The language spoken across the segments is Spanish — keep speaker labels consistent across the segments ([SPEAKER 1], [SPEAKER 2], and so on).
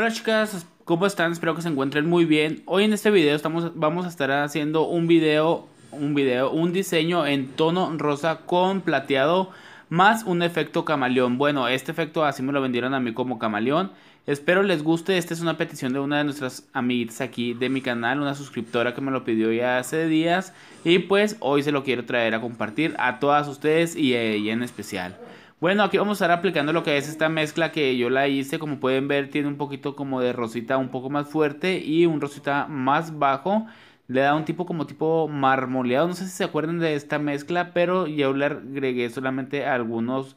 [SPEAKER 1] Hola chicas, ¿cómo están? Espero que se encuentren muy bien. Hoy en este video estamos, vamos a estar haciendo un video, un video, un diseño en tono rosa con plateado más un efecto camaleón. Bueno, este efecto así me lo vendieron a mí como camaleón. Espero les guste, esta es una petición de una de nuestras amiguitas aquí de mi canal, una suscriptora que me lo pidió ya hace días y pues hoy se lo quiero traer a compartir a todas ustedes y eh, en especial. Bueno, aquí vamos a estar aplicando lo que es esta mezcla que yo la hice. Como pueden ver, tiene un poquito como de rosita un poco más fuerte y un rosita más bajo. Le da un tipo como tipo marmoleado. No sé si se acuerdan de esta mezcla, pero yo le agregué solamente algunos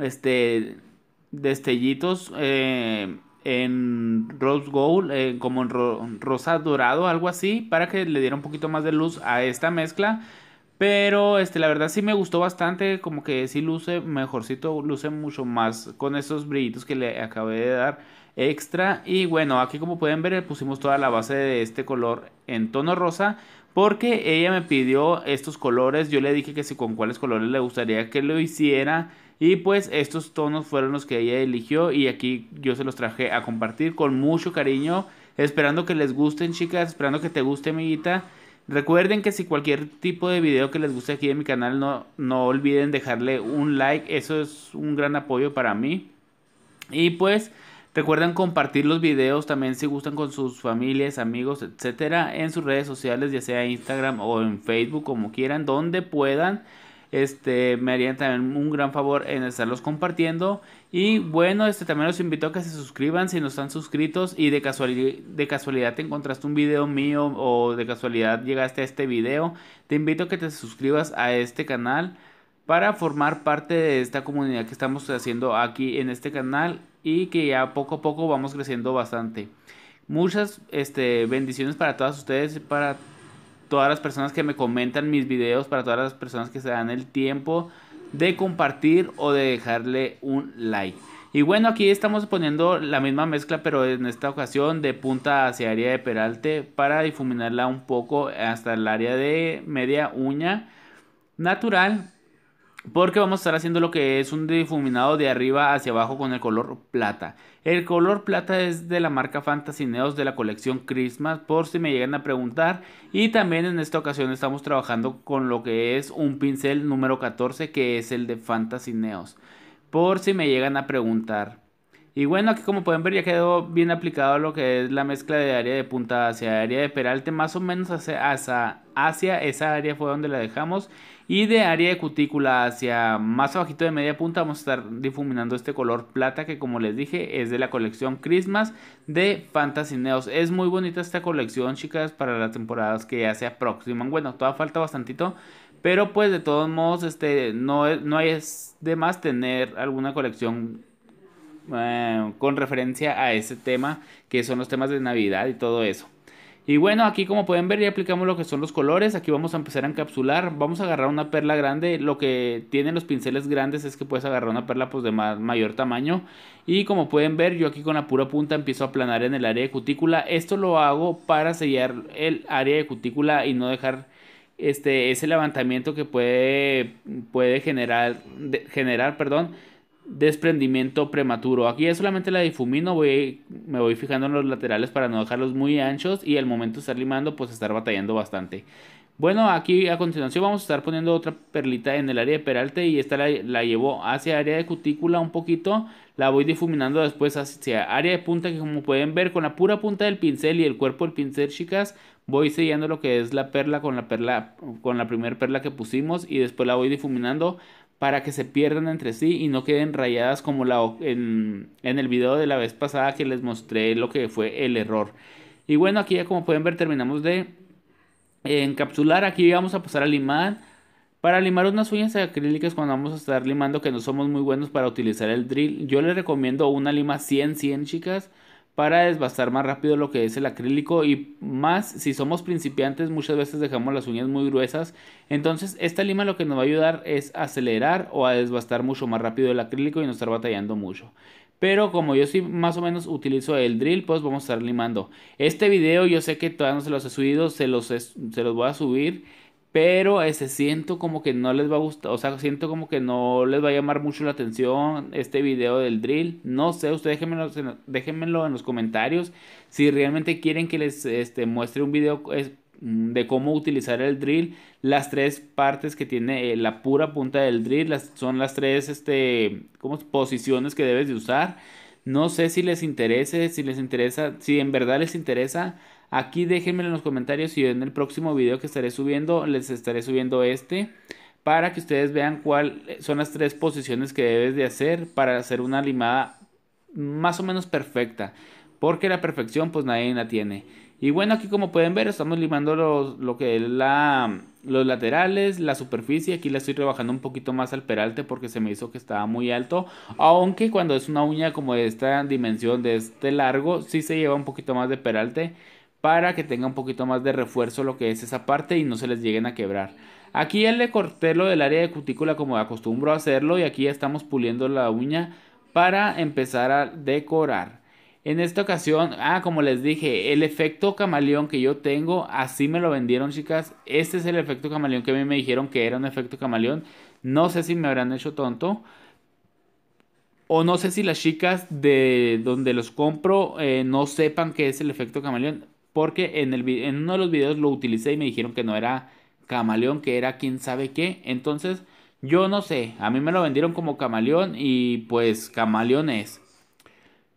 [SPEAKER 1] este, destellitos eh, en rose gold, eh, como en rosa dorado, algo así, para que le diera un poquito más de luz a esta mezcla. Pero este, la verdad sí me gustó bastante, como que sí luce mejorcito, luce mucho más con esos brillitos que le acabé de dar extra. Y bueno, aquí como pueden ver pusimos toda la base de este color en tono rosa porque ella me pidió estos colores, yo le dije que si con cuáles colores le gustaría que lo hiciera. Y pues estos tonos fueron los que ella eligió y aquí yo se los traje a compartir con mucho cariño. Esperando que les gusten chicas, esperando que te guste amiguita. Recuerden que si cualquier tipo de video que les guste aquí en mi canal, no, olviden dejarle un like. Eso es un gran apoyo para mí. Y pues recuerden compartir los videos también si gustan con sus familias, amigos, etcétera, en sus redes sociales, ya sea Instagram o en Facebook, como quieran, donde puedan. Este, me harían también un gran favor en estarlos compartiendo. Y bueno, este también los invito a que se suscriban si no están suscritos y de casualidad, de casualidad te encontraste un video mío o de casualidad llegaste a este video, te invito a que te suscribas a este canal para formar parte de esta comunidad que estamos haciendo aquí en este canal y que ya poco a poco vamos creciendo bastante. Muchas este, bendiciones para todas ustedes, para todas las personas que me comentan mis videos, para todas las personas que se dan el tiempo de compartir o de dejarle un like. Y bueno, aquí estamos poniendo la misma mezcla, pero en esta ocasión de punta hacia área de peralte para difuminarla un poco hasta el área de media uña natural porque vamos a estar haciendo lo que es un difuminado de arriba hacia abajo con el color plata. El color plata es de la marca Fantasy Neos de la colección Christmas por si me llegan a preguntar y también en esta ocasión estamos trabajando con lo que es un pincel número 14 que es el de Fantasy Neos por si me llegan a preguntar. Y bueno, aquí como pueden ver ya quedó bien aplicado lo que es la mezcla de área de punta hacia área de peralte, más o menos hacia, hacia esa área fue donde la dejamos. Y de área de cutícula hacia más abajito de media punta vamos a estar difuminando este color plata que como les dije es de la colección Christmas de Fantasy Neos. Es muy bonita esta colección chicas para las temporadas que ya se aproximan. Bueno, todavía falta bastantito. Pero pues de todos modos este, no, e, es, no de más tener alguna colección eh, con referencia a ese tema que son los temas de Navidad y todo eso. Y bueno, aquí como pueden ver ya aplicamos lo que son los colores, aquí vamos a empezar a encapsular, vamos a agarrar una perla grande, lo que tienen los pinceles grandes es que puedes agarrar una perla pues de mayor tamaño y como pueden ver yo aquí con la pura punta empiezo a aplanar en el área de cutícula, esto lo hago para sellar el área de cutícula y no dejar este, ese levantamiento que puede, puede generar, generar perdón, desprendimiento prematuro. Aquí ya solamente la difumino, voy, me voy fijando en los laterales para no dejarlos muy anchos y al momento de estar limando pues estar batallando bastante. Bueno, aquí a continuación vamos a estar poniendo otra perlita en el área de peralte y esta la, la llevo hacia área de cutícula un poquito. La voy difuminando después hacia área de punta que como pueden ver con la pura punta del pincel y el cuerpo del pincel, chicas, voy sellando lo que es la perla con la perla con la primera perla que pusimos y después la voy difuminando para que se pierdan entre sí y no queden rayadas como la, en, en el video de la vez pasada que les mostré lo que fue el error. Y bueno, aquí ya como pueden ver terminamos de encapsular. Aquí vamos a pasar a limar. Para limar unas uñas acrílicas cuando vamos a estar limando que no somos muy buenos para utilizar el drill, yo les recomiendo una lima 100-100 chicas para desbastar más rápido lo que es el acrílico y más si somos principiantes muchas veces dejamos las uñas muy gruesas entonces esta lima lo que nos va a ayudar es acelerar o a desbastar mucho más rápido el acrílico y no estar batallando mucho pero como yo sí más o menos utilizo el drill, pues vamos a estar limando. Este video yo sé que todavía no se los he subido, se los, se los voy a subir pero ese siento como que no les va a gustar, o sea, siento como que no les va a llamar mucho la atención este video del drill. No sé, ustedes déjenmelo, déjenmelo en los comentarios si realmente quieren que les este, muestre un video mm, de cómo utilizar el drill. Las tres partes que tiene eh, la pura punta del drill son las tres este, posiciones que debes de usar. No sé si les interese, si les interesa, si en verdad les interesa Aquí déjenmelo en los comentarios y en el próximo video que estaré subiendo les estaré subiendo este para que ustedes vean cuáles son las tres posiciones que debes de hacer para hacer una limada más o menos perfecta. Porque la perfección pues nadie la tiene. Y bueno, aquí como pueden ver estamos limando los, lo que es la, los laterales, la superficie. Aquí la estoy rebajando un poquito más al peralte porque se me hizo que estaba muy alto. Aunque cuando es una uña como de esta dimensión, de este largo, si se lleva un poquito más de peralte para que tenga un poquito más de refuerzo lo que es esa parte y no se les lleguen a quebrar. Aquí ya le corté lo del área de cutícula como acostumbro a hacerlo y aquí ya estamos puliendo la uña para empezar a decorar. En esta ocasión, ah, como les dije, el efecto camaleón que yo tengo, así me lo vendieron, chicas. Este es el efecto camaleón que a mí me dijeron que era un efecto camaleón. No sé si me habrán hecho tonto. O no sé si las chicas de donde los compro eh, no sepan que es el efecto camaleón. Porque en, el, en uno de los videos lo utilicé y me dijeron que no era camaleón, que era quién sabe qué. Entonces, yo no sé, a mí me lo vendieron como camaleón y pues camaleón es.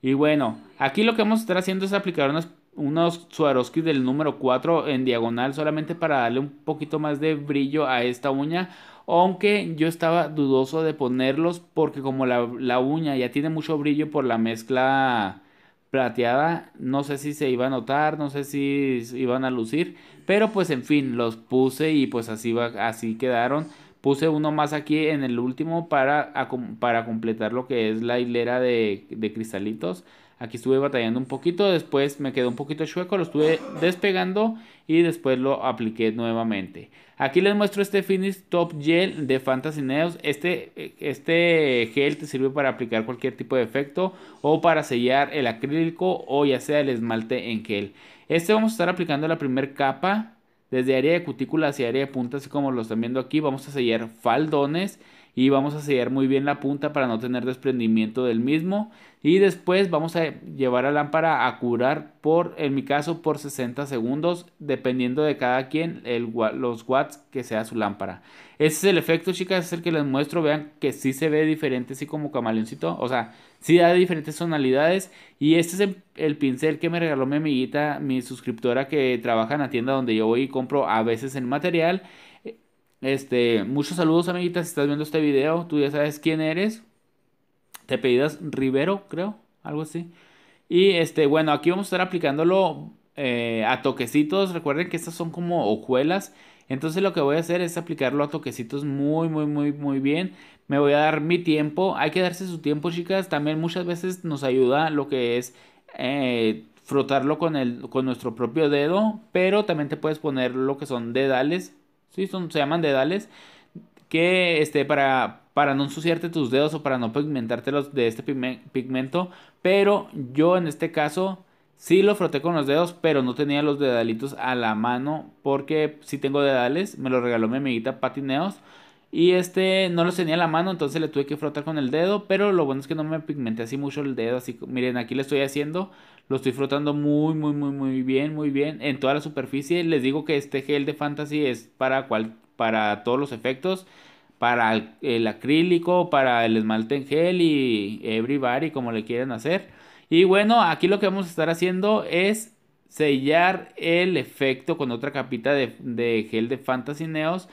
[SPEAKER 1] Y bueno, aquí lo que vamos a estar haciendo es aplicar unos, Swarovski del número 4 en diagonal solamente para darle un poquito más de brillo a esta uña. Aunque yo estaba dudoso de ponerlos porque como la, la uña ya tiene mucho brillo por la mezcla plateada. No sé si se iba a notar, no sé si iban a lucir. Pero pues en fin, los puse y pues así, va, así quedaron. Puse uno más aquí en el último para, para completar lo que es la hilera de, de cristalitos. Aquí estuve batallando un poquito, después me quedó un poquito chueco, lo estuve despegando y después lo apliqué nuevamente. Aquí les muestro este Finish Top Gel de Fantasy Neos. Este, este gel te sirve para aplicar cualquier tipo de efecto o para sellar el acrílico o ya sea el esmalte en gel. Este vamos a estar aplicando la primera capa desde área de cutícula hacia área de punta, así como lo están viendo aquí. Vamos a sellar faldones y vamos a sellar muy bien la punta para no tener desprendimiento del mismo y después vamos a llevar la lámpara a curar por en mi caso por 60 segundos dependiendo de cada quien el, los watts que sea su lámpara ese es el efecto chicas es el que les muestro vean que sí se ve diferente así como camaleoncito o sea sí da diferentes tonalidades y este es el, el pincel que me regaló mi amiguita mi suscriptora que trabaja en la tienda donde yo voy y compro a veces el material este, muchos saludos, amiguitas. Si estás viendo este video, tú ya sabes quién eres. Te pedidas Rivero, creo, algo así. Y este, bueno, aquí vamos a estar aplicándolo eh, a toquecitos. Recuerden que estas son como hojuelas. Entonces lo que voy a hacer es aplicarlo a toquecitos muy, muy, muy, muy bien. Me voy a dar mi tiempo. Hay que darse su tiempo, chicas. También muchas veces nos ayuda lo que es eh, frotarlo con, con nuestro propio dedo. Pero también te puedes poner lo que son dedales ¿sí? Son, se llaman dedales, que este, para, para no ensuciarte tus dedos o para no los de este pigmento, pero yo en este caso... Sí lo froté con los dedos, pero no tenía los dedalitos a la mano porque si tengo dedales. Me lo regaló mi amiguita Patineos. Y este no lo tenía en la mano, entonces le tuve que frotar con el dedo. Pero lo bueno es que no me pigmenté así mucho el dedo. Así miren, aquí lo estoy haciendo. Lo estoy frotando muy, muy, muy, muy bien, muy bien. En toda la superficie. Les digo que este gel de fantasy es para, cual, para todos los efectos. Para el acrílico, para el esmalte en gel y everybody, como le quieran hacer. Y bueno, aquí lo que vamos a estar haciendo es sellar el efecto con otra capita de, de gel de fantasy neos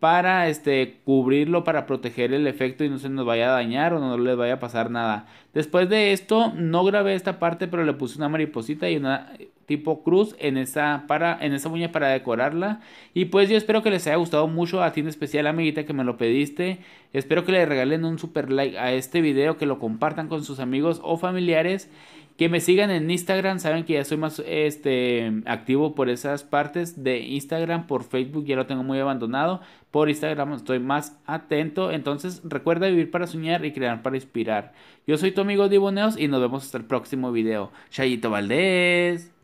[SPEAKER 1] para este, cubrirlo, para proteger el efecto y no se nos vaya a dañar o no les vaya a pasar nada. Después de esto, no grabé esta parte, pero le puse una mariposita y una tipo cruz en esa, para, en esa uña para decorarla. Y pues yo espero que les haya gustado mucho, a ti en especial amiguita que me lo pediste. Espero que le regalen un super like a este video, que lo compartan con sus amigos o familiares. Que me sigan en Instagram, saben que ya soy más este, activo por esas partes de Instagram, por Facebook ya lo tengo muy abandonado, por Instagram estoy más atento, entonces recuerda vivir para soñar y crear para inspirar. Yo soy tu amigo Diboneos y nos vemos hasta el próximo video. Chayito Valdés.